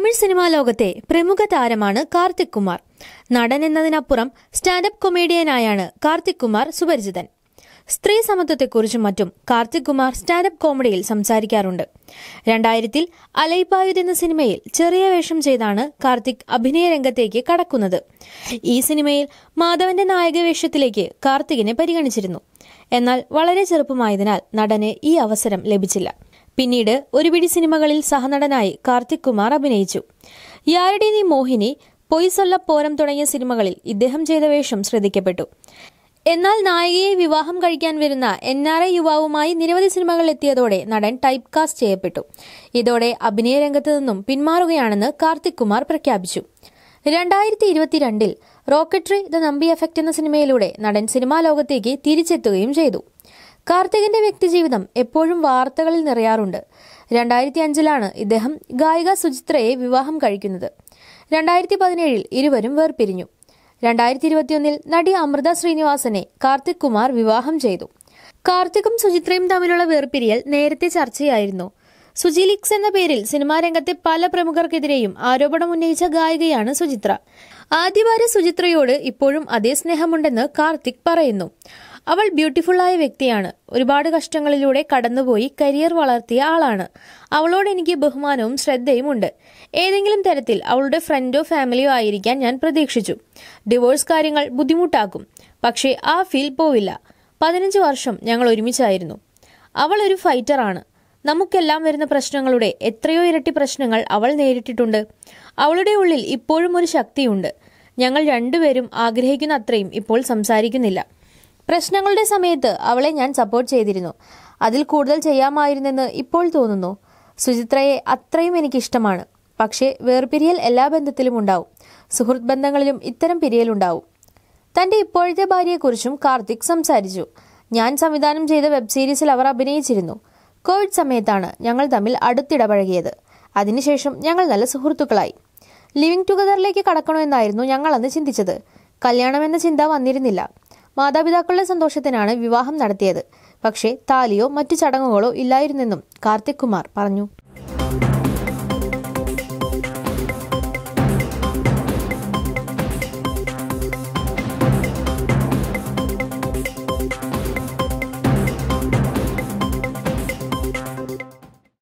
Tamil cinema ലോകത്തെ പ്രമുഖ താരമാണ് കാർത്തിക് കുമാർ നടൻ എന്നതിനപ്പുറം സ്റ്റാൻഡപ്പ് കൊമേഡിയനായാണ് കാർത്തിക് കുമാർ സുപരിചിതൻ സ്ത്രീ സമത്വത്തെക്കുറിച്ചും മറ്റും കാർത്തിക് കുമാർ സ്റ്റാൻഡപ്പ് കോമഡിയിൽ സംസാരിക്കാറുണ്ട് രണ്ടായിരത്തിൽ അലൈപ്പായുത് എന്ന സിനിമയിൽ ചെറിയ വേഷം ചെയ്താണ് കാർത്തിക് അഭിനയ രംഗത്തേക്ക് കടക്കുന്നത് ഈ സിനിമയിൽ മാധവന്റെ നായക വേഷത്തിലേക്ക് കാർത്തികിനെ പരിഗണിച്ചിരുന്നു എന്നാൽ വളരെ ചെറുപ്പമായതിനാൽ നടന് ഈ അവസരം ലഭിച്ചില്ല പിന്നീട് ഒരുപിടി സിനിമകളിൽ സഹനടനായി കാർത്തിക് കുമാർ അഭിനയിച്ചു യാരടി നീ മോഹിനി പൊയ്സൊല്ല പോരം തുടങ്ങിയ സിനിമകളിൽ ഇദ്ദേഹം ചെയ്ത വേഷം ശ്രദ്ധിക്കപ്പെട്ടു എന്നാൽ നായികയെ വിവാഹം കഴിക്കാൻ വരുന്ന എൻ ആർ ഐ യുവാവുമായി നിരവധി സിനിമകൾ എത്തിയതോടെ നടൻ ടൈപ്പ് കാസ്റ്റ് ചെയ്യപ്പെട്ടു ഇതോടെ അഭിനയ രംഗത്ത് നിന്നും പിന്മാറുകയാണെന്ന് കാർത്തിക് കുമാർ പ്രഖ്യാപിച്ചു രണ്ടായിരത്തി ഇരുപത്തിരണ്ടിൽ റോക്കറ്ററി ദ നമ്പി എഫക്റ്റ് എന്ന സിനിമയിലൂടെ നടൻ സിനിമാ ലോകത്തേക്ക് തിരിച്ചെത്തുകയും ചെയ്തു കാർത്തികിന്റെ വ്യക്തിജീവിതം എപ്പോഴും വാർത്തകളിൽ നിറയാറുണ്ട് രണ്ടായിരത്തി അഞ്ചിലാണ് ഇദ്ദേഹം ഗായിക സുചിത്രയെ വിവാഹം കഴിക്കുന്നത് രണ്ടായിരത്തി പതിനേഴിൽ ഇരുവരും വേർപിരിഞ്ഞു രണ്ടായിരത്തി ഇരുപത്തിയൊന്നിൽ നടി അമൃത ശ്രീനിവാസനെ കാർത്തിക് കുമാർ വിവാഹം ചെയ്തു കാർത്തികും സുചിത്രയും തമ്മിലുള്ള വേർപിരിയൽ നേരത്തെ ചർച്ചയായിരുന്നു സുജിലിക്സ് എന്ന പേരിൽ സിനിമാ രംഗത്തെ പല പ്രമുഖർക്കെതിരെയും ആരോപണം ഉന്നയിച്ച ഗായികയാണ് സുചിത്ര ആദ്യവാര സുചിത്രയോട് ഇപ്പോഴും അതേ സ്നേഹമുണ്ടെന്ന് കാർത്തിക് പറയുന്നു അവൾ ബ്യൂട്ടിഫുള്ളായ വ്യക്തിയാണ് ഒരുപാട് കഷ്ടങ്ങളിലൂടെ കടന്നുപോയി കരിയർ വളർത്തിയ ആളാണ് അവളോട് എനിക്ക് ബഹുമാനവും ശ്രദ്ധയും ഉണ്ട് ഏതെങ്കിലും തരത്തിൽ അവളുടെ ഫ്രണ്ടോ ഫാമിലിയോ ആയിരിക്കാൻ ഞാൻ പ്രതീക്ഷിച്ചു ഡിവോഴ്സ് കാര്യങ്ങൾ ബുദ്ധിമുട്ടാക്കും പക്ഷേ ആ ഫീൽ പോവില്ല പതിനഞ്ച് വർഷം ഞങ്ങൾ ഒരുമിച്ചായിരുന്നു അവൾ ഒരു ഫൈറ്ററാണ് നമുക്കെല്ലാം വരുന്ന പ്രശ്നങ്ങളുടെ എത്രയോ ഇരട്ടി പ്രശ്നങ്ങൾ അവൾ നേരിട്ടിട്ടുണ്ട് അവളുടെ ഉള്ളിൽ ഇപ്പോഴും ഒരു ശക്തിയുണ്ട് ഞങ്ങൾ രണ്ടുപേരും ആഗ്രഹിക്കുന്ന അത്രയും ഇപ്പോൾ സംസാരിക്കുന്നില്ല പ്രശ്നങ്ങളുടെ സമയത്ത് അവളെ ഞാൻ സപ്പോർട്ട് ചെയ്തിരുന്നു അതിൽ കൂടുതൽ ചെയ്യാമായിരുന്നെന്ന് ഇപ്പോൾ തോന്നുന്നു സുചിത്രയെ അത്രയും എനിക്കിഷ്ടമാണ് പക്ഷേ വേർപിരിയൽ എല്ലാ ബന്ധത്തിലും ഉണ്ടാവും സുഹൃത്ത് ബന്ധങ്ങളിലും ഇത്തരം പിരിയലുണ്ടാവും തന്റെ ഇപ്പോഴത്തെ ഭാര്യയെക്കുറിച്ചും കാർത്തിക് സംസാരിച്ചു ഞാൻ സംവിധാനം ചെയ്ത വെബ് സീരീസിൽ അവർ അഭിനയിച്ചിരുന്നു കോവിഡ് സമയത്താണ് ഞങ്ങൾ തമ്മിൽ അടുത്തിടപഴകിയത് അതിനുശേഷം ഞങ്ങൾ നല്ല സുഹൃത്തുക്കളായി ലിവിംഗ് ടുഗദറിലേക്ക് കടക്കണമെന്നായിരുന്നു ഞങ്ങൾ അന്ന് ചിന്തിച്ചത് കല്യാണം എന്ന ചിന്ത വന്നിരുന്നില്ല മാതാപിതാക്കളുടെ സന്തോഷത്തിനാണ് വിവാഹം നടത്തിയത് പക്ഷേ താലിയോ മറ്റു ചടങ്ങുകളോ ഇല്ലായിരുന്നെന്നും കാർത്തിക് കുമാർ പറഞ്ഞു